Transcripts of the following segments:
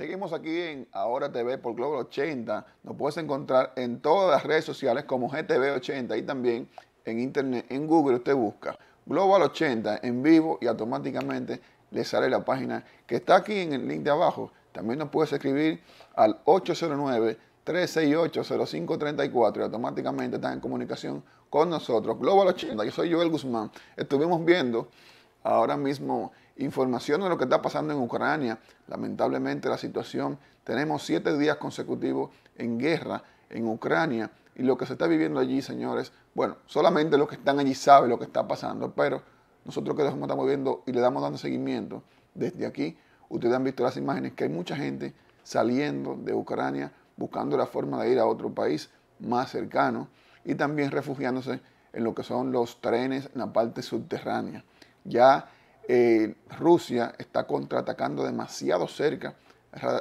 Seguimos aquí en Ahora TV por Global 80. Nos puedes encontrar en todas las redes sociales como GTV80 y también en internet, en Google usted busca Global 80 en vivo y automáticamente le sale la página que está aquí en el link de abajo. También nos puedes escribir al 809-368-0534 y automáticamente estás en comunicación con nosotros. Global 80, yo soy Joel Guzmán. Estuvimos viendo ahora mismo información de lo que está pasando en Ucrania. Lamentablemente la situación, tenemos siete días consecutivos en guerra en Ucrania y lo que se está viviendo allí, señores, bueno, solamente los que están allí saben lo que está pasando, pero nosotros que estamos viendo y le damos dando seguimiento desde aquí, ustedes han visto las imágenes que hay mucha gente saliendo de Ucrania buscando la forma de ir a otro país más cercano y también refugiándose en lo que son los trenes en la parte subterránea. Ya eh, Rusia está contraatacando demasiado cerca,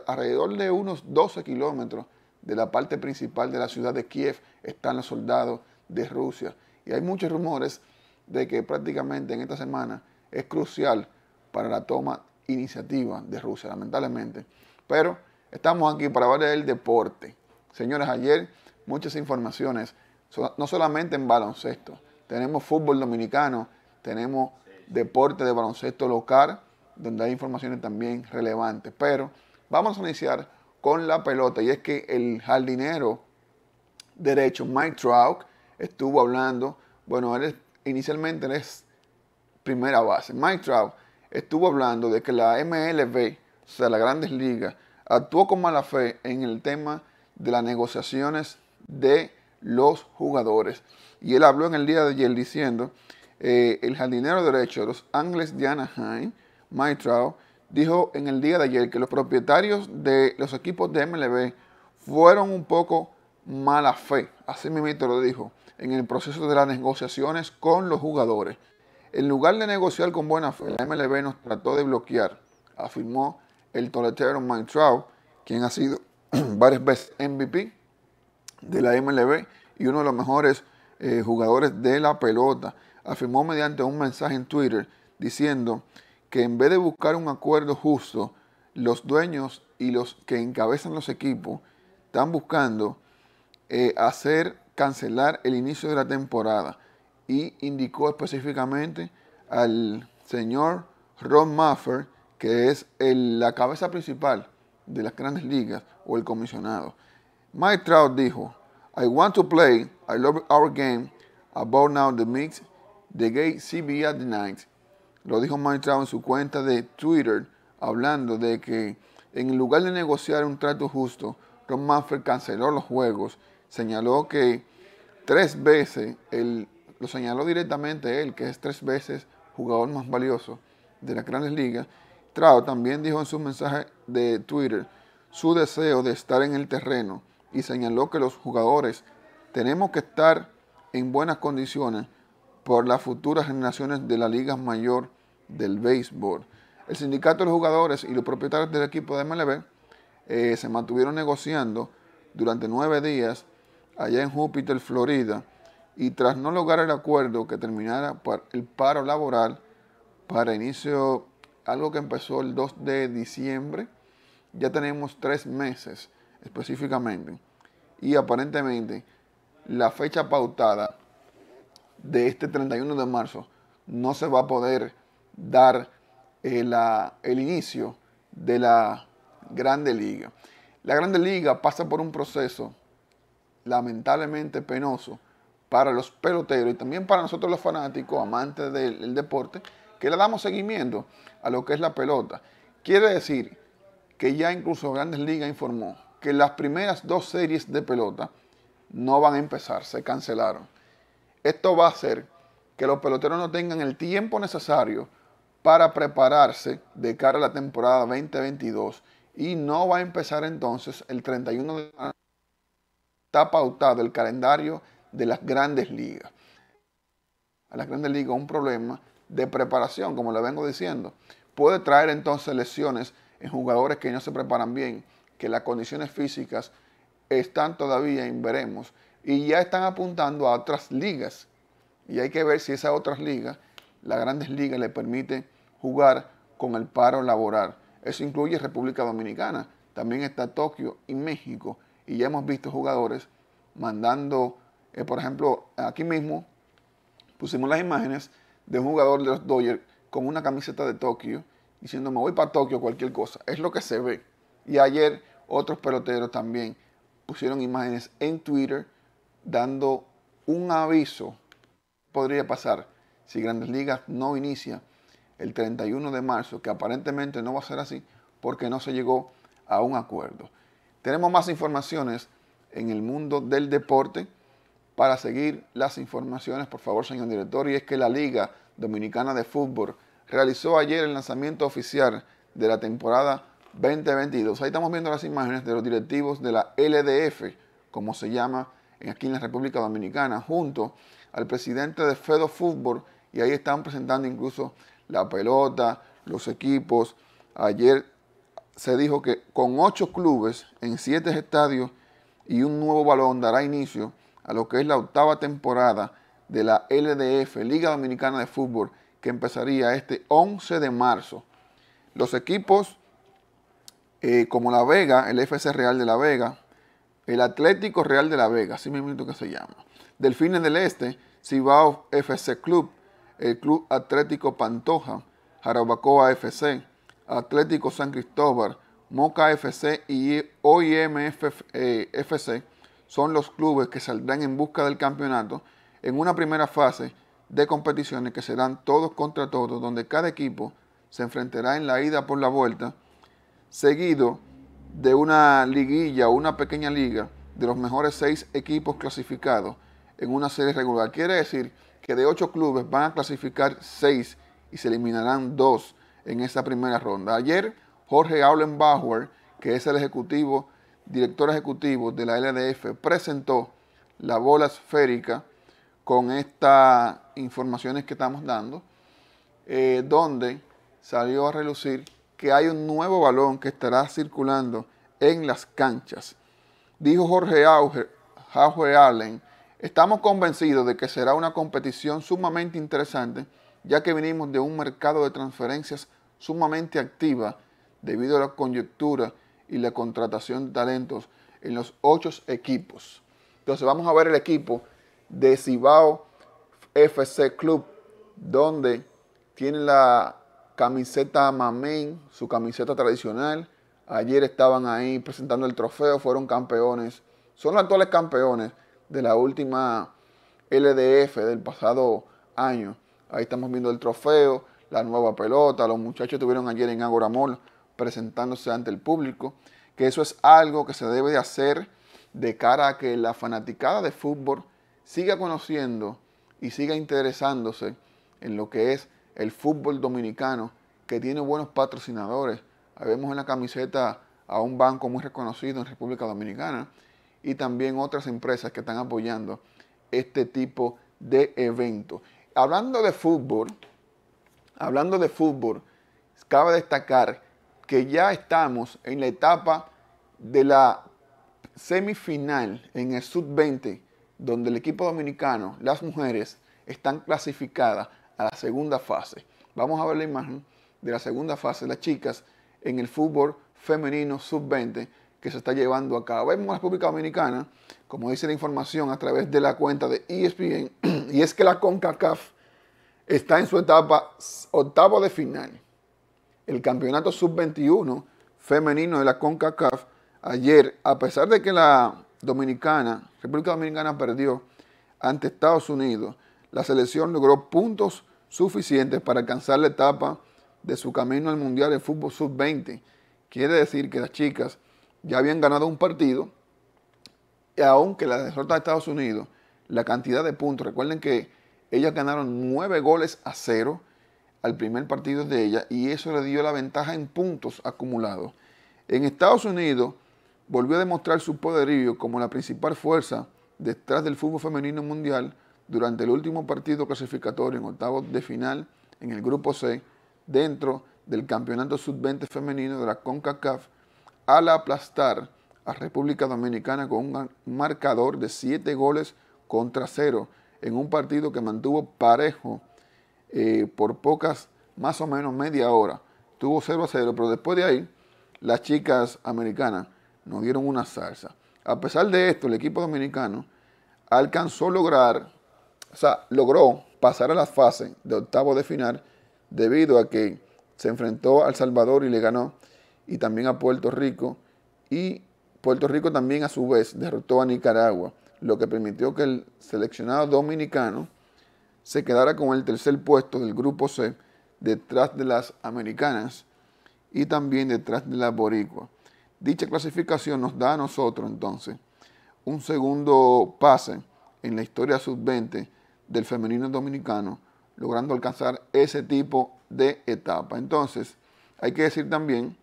alrededor de unos 12 kilómetros de la parte principal de la ciudad de Kiev están los soldados de Rusia. Y hay muchos rumores de que prácticamente en esta semana es crucial para la toma iniciativa de Rusia, lamentablemente. Pero estamos aquí para hablar del deporte. Señores, ayer muchas informaciones, no solamente en baloncesto, tenemos fútbol dominicano, tenemos deporte de baloncesto local, donde hay informaciones también relevantes. Pero vamos a iniciar con la pelota y es que el jardinero derecho Mike Trout estuvo hablando, bueno, él inicialmente es primera base. Mike Trout estuvo hablando de que la MLB, o sea, las grandes ligas, actuó con mala fe en el tema de las negociaciones de los jugadores. Y él habló en el día de ayer diciendo eh, el jardinero derecho de los Angles de Anaheim, Mike dijo en el día de ayer que los propietarios de los equipos de MLB fueron un poco mala fe, así mismo lo dijo, en el proceso de las negociaciones con los jugadores. En lugar de negociar con buena fe, la MLB nos trató de bloquear, afirmó el toletero Mike quien ha sido varias veces MVP de la MLB y uno de los mejores eh, jugadores de la pelota afirmó mediante un mensaje en Twitter diciendo que en vez de buscar un acuerdo justo, los dueños y los que encabezan los equipos están buscando eh, hacer cancelar el inicio de la temporada y indicó específicamente al señor Ron Maffer, que es la cabeza principal de las grandes ligas o el comisionado. Mike Trout dijo, I want to play, I love our game, about now the mix The Gay CB at the lo dijo Mike en su cuenta de Twitter, hablando de que en lugar de negociar un trato justo, Ron Manfred canceló los juegos, señaló que tres veces, lo señaló directamente él, que es tres veces jugador más valioso de las grandes ligas. Trout también dijo en su mensaje de Twitter su deseo de estar en el terreno y señaló que los jugadores tenemos que estar en buenas condiciones por las futuras generaciones de la Liga Mayor del Béisbol. El sindicato de los jugadores y los propietarios del equipo de MLB eh, se mantuvieron negociando durante nueve días allá en Júpiter, Florida, y tras no lograr el acuerdo que terminara el paro laboral para inicio, algo que empezó el 2 de diciembre, ya tenemos tres meses específicamente, y aparentemente la fecha pautada de este 31 de marzo no se va a poder dar eh, la, el inicio de la Grande Liga. La Grande Liga pasa por un proceso lamentablemente penoso para los peloteros y también para nosotros los fanáticos, amantes del, deporte, que le damos seguimiento a lo que es la pelota. Quiere decir que ya incluso Grandes Liga informó que las primeras dos series de pelota no van a empezar, se cancelaron. Esto va a hacer que los peloteros no tengan el tiempo necesario para prepararse de cara a la temporada 2022 y no va a empezar entonces el 31 de marzo. Está pautado el calendario de las grandes ligas. A las grandes ligas un problema de preparación, como le vengo diciendo. Puede traer entonces lesiones en jugadores que no se preparan bien, que las condiciones físicas están todavía en veremos y ya están apuntando a otras ligas. Y hay que ver si esas otras ligas, las grandes ligas, le permiten jugar con el paro laboral. Eso incluye República Dominicana, también está Tokio y México. Y ya hemos visto jugadores mandando, eh, por ejemplo, aquí mismo pusimos las imágenes de un jugador de los Dodgers con una camiseta de Tokio diciendo me voy para Tokio, cualquier cosa. Es lo que se ve. Y ayer otros peloteros también pusieron imágenes en Twitter dando un aviso. Podría pasar si Grandes Ligas no inicia el 31 de marzo, que aparentemente no va a ser así porque no se llegó a un acuerdo. Tenemos más informaciones en el mundo del deporte. Para seguir las informaciones, por favor, señor director, y es que la Liga Dominicana de Fútbol realizó ayer el lanzamiento oficial de la temporada 2022. Ahí estamos viendo las imágenes de los directivos de la LDF, como se llama aquí en la República Dominicana junto al presidente de Fedo Fútbol y ahí están presentando incluso la pelota, los equipos. Ayer se dijo que con ocho clubes en siete estadios y un nuevo balón dará inicio a lo que es la octava temporada de la LDF, Liga Dominicana de Fútbol, que empezaría este 11 de marzo. Los equipos eh, como La Vega, el FC Real de La Vega, el Atlético Real de la Vega, así mismo que se llama. Delfines del Este, Cibao FC Club, el Club Atlético Pantoja, Jarabacoa FC, Atlético San Cristóbal, Moca FC y OIMF eh, FC son los clubes que saldrán en busca del campeonato en una primera fase de competiciones que serán todos contra todos, donde cada equipo se enfrentará en la ida por la vuelta, seguido de una liguilla una pequeña liga de los mejores seis equipos clasificados en una serie regular. Quiere decir que de ocho clubes van a clasificar seis y se eliminarán dos en esa primera ronda. Ayer Jorge Aulenbauer, que es el ejecutivo, director ejecutivo de la LDF, presentó la bola esférica con estas informaciones que estamos dando, eh, donde salió a relucir que hay un nuevo balón que estará circulando en las canchas. Dijo Jorge auge Allen, estamos convencidos de que será una competición sumamente interesante, ya que venimos de un mercado de transferencias sumamente activa debido a la coyuntura y la contratación de talentos en los ocho equipos. Entonces vamos a ver el equipo de Cibao FC Club, donde tiene la Camiseta Mamén, su camiseta tradicional. Ayer estaban ahí presentando el trofeo, fueron campeones. Son los actuales campeones de la última LDF del pasado año. Ahí estamos viendo el trofeo, la nueva pelota. Los muchachos estuvieron ayer en Agoramol presentándose ante el público. Que eso es algo que se debe de hacer de cara a que la fanaticada de fútbol siga conociendo y siga interesándose en lo que es el fútbol dominicano, que tiene buenos patrocinadores. vemos en la camiseta a un banco muy reconocido en República Dominicana y también otras empresas que están apoyando este tipo de eventos. Hablando de fútbol, hablando de fútbol, cabe destacar que ya estamos en la etapa de la semifinal en el Sub-20, donde el equipo dominicano, las mujeres, están clasificadas a la segunda fase. Vamos a ver la imagen de la segunda fase, las chicas en el fútbol femenino sub-20 que se está llevando a cabo. Vemos a la República Dominicana, como dice la información a través de la cuenta de ESPN, y es que la CONCACAF está en su etapa octavo de final. El campeonato sub-21 femenino de la CONCACAF ayer, a pesar de que la Dominicana, República Dominicana perdió ante Estados Unidos, la selección logró puntos suficientes para alcanzar la etapa de su camino al Mundial de Fútbol Sub-20. Quiere decir que las chicas ya habían ganado un partido y aunque la derrota de Estados Unidos, la cantidad de puntos, recuerden que ellas ganaron nueve goles a cero al primer partido de ellas y eso le dio la ventaja en puntos acumulados. En Estados Unidos volvió a demostrar su poderío como la principal fuerza detrás del fútbol femenino mundial durante el último partido clasificatorio en octavos de final en el grupo C dentro del Campeonato Sub-20 femenino de la CONCACAF al aplastar a República Dominicana con un marcador de 7 goles contra 0 en un partido que mantuvo parejo eh, por pocas, más o menos media hora. Tuvo 0 a 0, pero después de ahí las chicas americanas nos dieron una salsa. A pesar de esto, el equipo dominicano alcanzó a lograr o sea, logró pasar a la fase de octavo de final debido a que se enfrentó al Salvador y le ganó, y también a Puerto Rico, y Puerto Rico también a su vez derrotó a Nicaragua, lo que permitió que el seleccionado dominicano se quedara con el tercer puesto del grupo C detrás de las americanas y también detrás de las boricuas. Dicha clasificación nos da a nosotros entonces un segundo pase en la historia sub-20 del femenino dominicano, logrando alcanzar ese tipo de etapa. Entonces, hay que decir también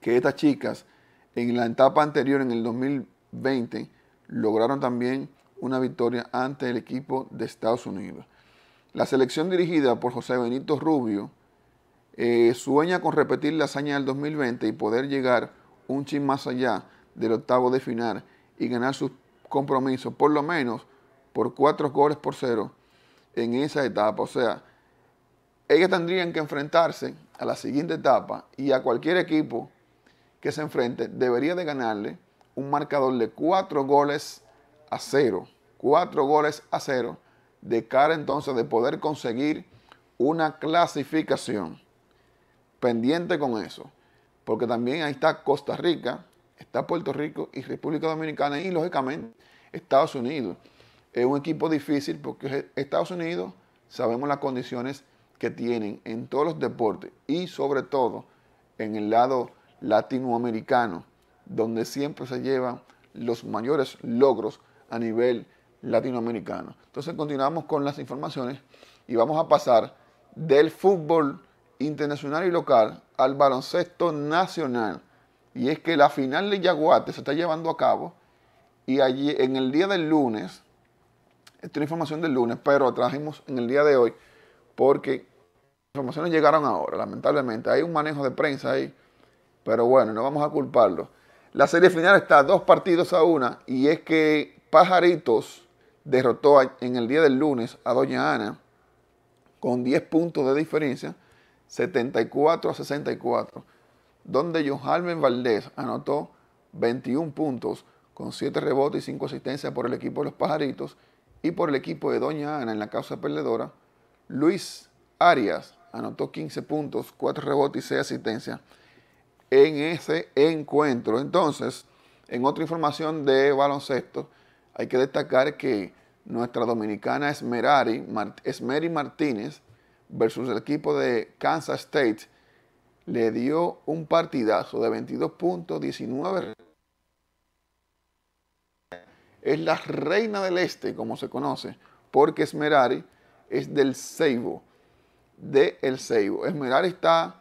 que estas chicas en la etapa anterior, en el 2020, lograron también una victoria ante el equipo de Estados Unidos. La selección dirigida por José Benito Rubio eh, sueña con repetir la hazaña del 2020 y poder llegar un chin más allá del octavo de final y ganar sus compromisos, por lo menos por cuatro goles por cero en esa etapa. O sea, ellos tendrían que enfrentarse a la siguiente etapa y a cualquier equipo que se enfrente debería de ganarle un marcador de cuatro goles a cero. Cuatro goles a cero de cara entonces de poder conseguir una clasificación. Pendiente con eso. Porque también ahí está Costa Rica, está Puerto Rico y República Dominicana y lógicamente Estados Unidos. Es un equipo difícil porque Estados Unidos sabemos las condiciones que tienen en todos los deportes y sobre todo en el lado latinoamericano, donde siempre se llevan los mayores logros a nivel latinoamericano. Entonces continuamos con las informaciones y vamos a pasar del fútbol internacional y local al baloncesto nacional. Y es que la final de Yaguate se está llevando a cabo y allí en el día del lunes esta es información del lunes, pero trajimos en el día de hoy porque las informaciones llegaron ahora, lamentablemente. Hay un manejo de prensa ahí, pero bueno, no vamos a culparlo. La serie final está dos partidos a una y es que Pajaritos derrotó en el día del lunes a Doña Ana con 10 puntos de diferencia, 74 a 64, donde Johalmen Valdés anotó 21 puntos con 7 rebotes y 5 asistencias por el equipo de los Pajaritos y por el equipo de Doña Ana en la causa perdedora, Luis Arias anotó 15 puntos, 4 rebotes y 6 asistencias en ese encuentro. Entonces, en otra información de baloncesto, hay que destacar que nuestra dominicana Esmerari, Esmeri Martínez versus el equipo de Kansas State le dio un partidazo de 22 puntos, 19 es la reina del este, como se conoce, porque Esmerari es del Seibo, de El Seibo. Esmerari está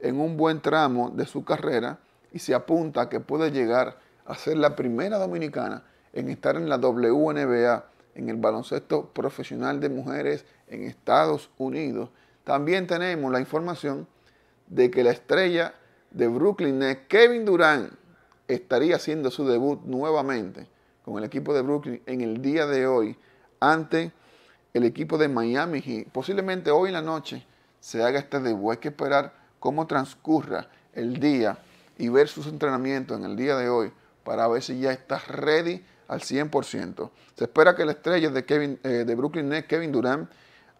en un buen tramo de su carrera y se apunta a que puede llegar a ser la primera dominicana en estar en la WNBA, en el baloncesto profesional de mujeres en Estados Unidos. También tenemos la información de que la estrella de Brooklyn Kevin Durant, estaría haciendo su debut nuevamente con el equipo de Brooklyn en el día de hoy ante el equipo de Miami ...y Posiblemente hoy en la noche se haga este debut. Hay que esperar cómo transcurra el día y ver sus entrenamientos en el día de hoy para ver si ya está ready al 100%. Se espera que la estrella de, Kevin, eh, de Brooklyn Nets, Kevin Durant,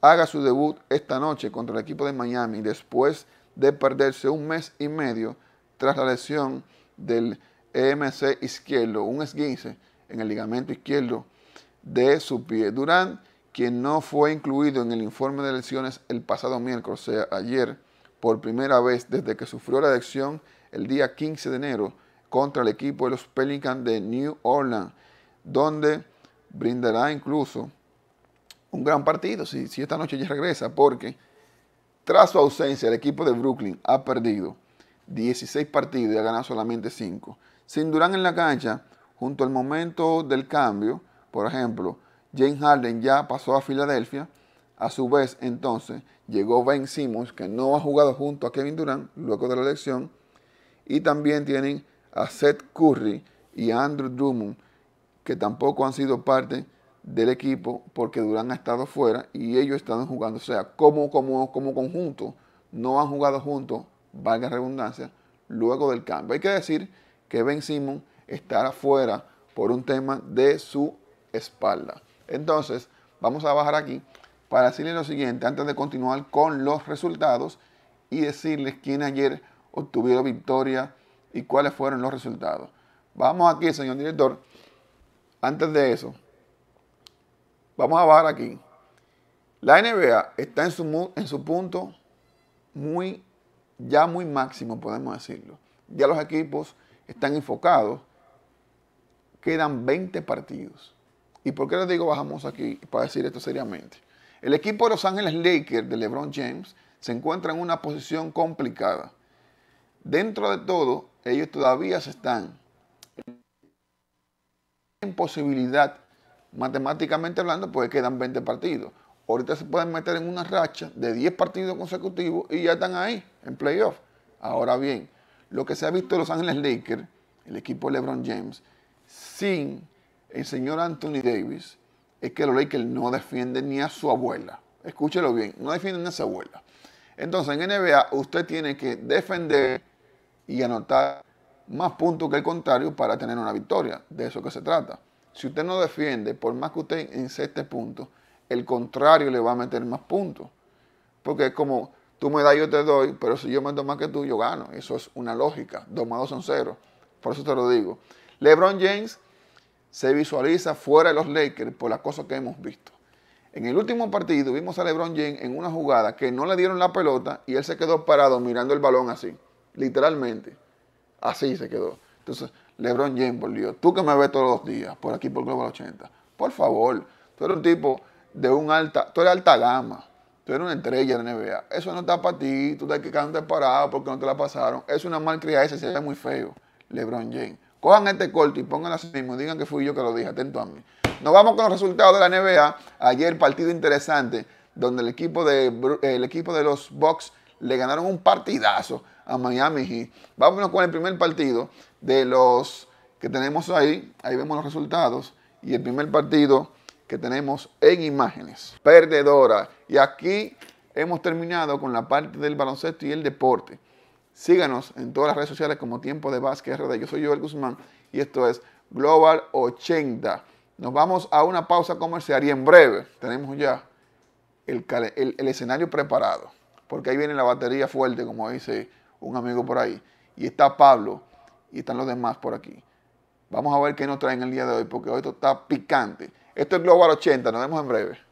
haga su debut esta noche contra el equipo de Miami después de perderse un mes y medio tras la lesión del EMC izquierdo, un esguince en el ligamento izquierdo de su pie. Durán, quien no fue incluido en el informe de elecciones... el pasado miércoles, o sea, ayer, por primera vez desde que sufrió la adicción el día 15 de enero contra el equipo de los Pelicans de New Orleans, donde brindará incluso un gran partido si, si esta noche ya regresa, porque tras su ausencia el equipo de Brooklyn ha perdido 16 partidos y ha ganado solamente 5. Sin Durán en la cancha, junto al momento del cambio, por ejemplo, James Harden ya pasó a Filadelfia, a su vez entonces llegó Ben Simmons, que no ha jugado junto a Kevin Durant luego de la elección, y también tienen a Seth Curry y a Andrew Drummond, que tampoco han sido parte del equipo porque Durant ha estado fuera y ellos están jugando, o sea, como, como, como conjunto, no han jugado juntos, valga redundancia, luego del cambio. Hay que decir que Ben Simmons estar afuera por un tema de su espalda. Entonces, vamos a bajar aquí para decirles lo siguiente, antes de continuar con los resultados y decirles quién ayer obtuvieron victoria y cuáles fueron los resultados. Vamos aquí, señor director. Antes de eso, vamos a bajar aquí. La NBA está en su, en su punto muy, ya muy máximo, podemos decirlo. Ya los equipos están enfocados quedan 20 partidos. ¿Y por qué les digo bajamos aquí para decir esto seriamente? El equipo de Los Ángeles Lakers de LeBron James se encuentra en una posición complicada. Dentro de todo, ellos todavía se están en posibilidad, matemáticamente hablando, pues quedan 20 partidos. Ahorita se pueden meter en una racha de 10 partidos consecutivos y ya están ahí, en playoff. Ahora bien, lo que se ha visto de Los Ángeles Lakers, el equipo de LeBron James, sin el señor Anthony Davis es que que él no defiende ni a su abuela. Escúchelo bien, no defiende ni a su abuela. Entonces, en NBA usted tiene que defender y anotar más puntos que el contrario para tener una victoria. De eso que se trata. Si usted no defiende, por más que usted este punto el contrario le va a meter más puntos. Porque es como tú me das, yo te doy, pero si yo meto más que tú, yo gano. Eso es una lógica. Dos más dos son cero. Por eso te lo digo. LeBron James se visualiza fuera de los Lakers por las cosas que hemos visto. En el último partido vimos a LeBron James en una jugada que no le dieron la pelota y él se quedó parado mirando el balón así, literalmente. Así se quedó. Entonces, LeBron James volvió. Tú que me ves todos los días por aquí por Global 80, por favor, tú eres un tipo de un alta, tú eres alta gama, tú eres una estrella de NBA. Eso no está para ti, tú te que quedarte parado porque no te la pasaron. Es una malcriada ese se ve muy feo, LeBron James. Cojan este corto y pónganlo así mismo. Digan que fui yo que lo dije. Atento a mí. Nos vamos con los resultados de la NBA. Ayer partido interesante donde el equipo de, el equipo de los Bucks le ganaron un partidazo a Miami Heat. Vámonos con el primer partido de los que tenemos ahí. Ahí vemos los resultados. Y el primer partido que tenemos en imágenes. Perdedora. Y aquí hemos terminado con la parte del baloncesto y el deporte. Síganos en todas las redes sociales como Tiempo de Vázquez RD. Yo soy Joel Guzmán y esto es Global 80. Nos vamos a una pausa comercial y en breve tenemos ya el, escenario preparado. Porque ahí viene la batería fuerte, como dice un amigo por ahí. Y está Pablo y están los demás por aquí. Vamos a ver qué nos traen el día de hoy, porque hoy esto está picante. Esto es Global 80, nos vemos en breve.